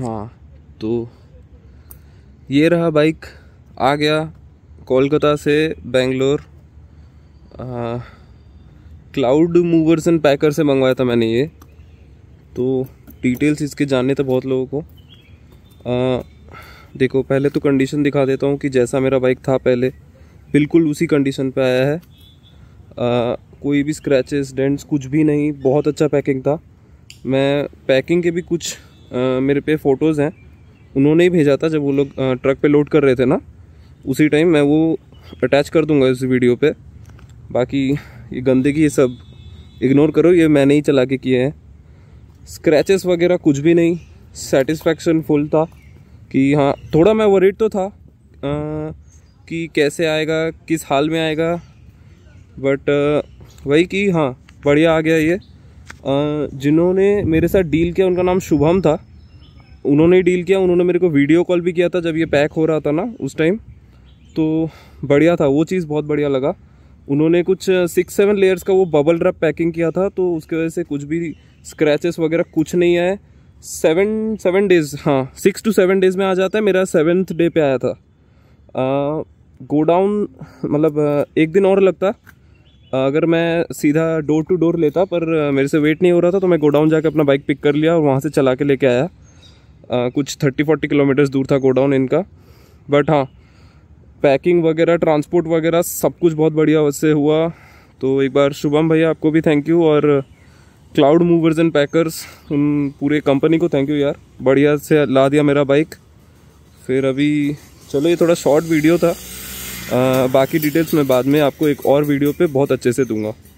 हाँ तो ये रहा बाइक आ गया कोलकाता से Bangalore cloud movers and packer से मंगवाया था मैंने ये तो डिटेल्स इसके जानने थे बहुत लोगों को आ, देखो पहले तो कंडीशन दिखा देता हूँ कि जैसा मेरा बाइक था पहले बिल्कुल उसी कंडीशन पे आया है आ, कोई भी स्क्रैचेस डेंट्स कुछ भी नहीं बहुत अच्छा पैकिंग था मैं पैकिंग के भी कुछ मेरे पे फ़ोटोज़ हैं उन्होंने ही भेजा था जब वो लोग ट्रक पे लोड कर रहे थे ना उसी टाइम मैं वो अटैच कर दूंगा इस वीडियो पे बाकी ये गंदगी ये सब इग्नोर करो ये मैंने ही चला के किए हैं स्क्रैचेस वगैरह कुछ भी नहीं सेटिस्फैक्शन फुल था कि हाँ थोड़ा मैं वरीड तो था आ, कि कैसे आएगा किस हाल में आएगा बट वही कि हाँ बढ़िया आ गया ये जिन्होंने मेरे साथ डील किया उनका नाम शुभम था उन्होंने डील किया उन्होंने मेरे को वीडियो कॉल भी किया था जब ये पैक हो रहा था ना उस टाइम तो बढ़िया था वो चीज़ बहुत बढ़िया लगा उन्होंने कुछ सिक्स सेवन लेयर्स का वो बबल ड्रप पैकिंग किया था तो उसकी वजह से कुछ भी स्क्रैचेस वगैरह कुछ नहीं आए सेवन सेवन डेज़ हाँ सिक्स टू सेवन डेज़ में आ जाता है मेरा सेवन्थ डे पे आया था गोडाउन मतलब एक दिन और लगता अगर मैं सीधा डोर टू डोर लेता पर मेरे से वेट नहीं हो रहा था तो मैं गोडाउन जाके अपना बाइक पिक कर लिया और वहाँ से चला के लेके आया आ, कुछ थर्टी फोर्टी किलोमीटर्स दूर था गोडाउन इनका बट हाँ पैकिंग वगैरह ट्रांसपोर्ट वगैरह सब कुछ बहुत बढ़िया उससे हुआ तो एक बार शुभम भैया आपको भी थैंक यू और क्लाउड मूवर्स एंड पैकर्स उन पूरे कंपनी को थैंक यू यार बढ़िया से ला दिया मेरा बाइक फिर अभी चलो ये थोड़ा शॉर्ट वीडियो था बाकी डिटेल्स मैं बाद में आपको एक और वीडियो पे बहुत अच्छे से दूंगा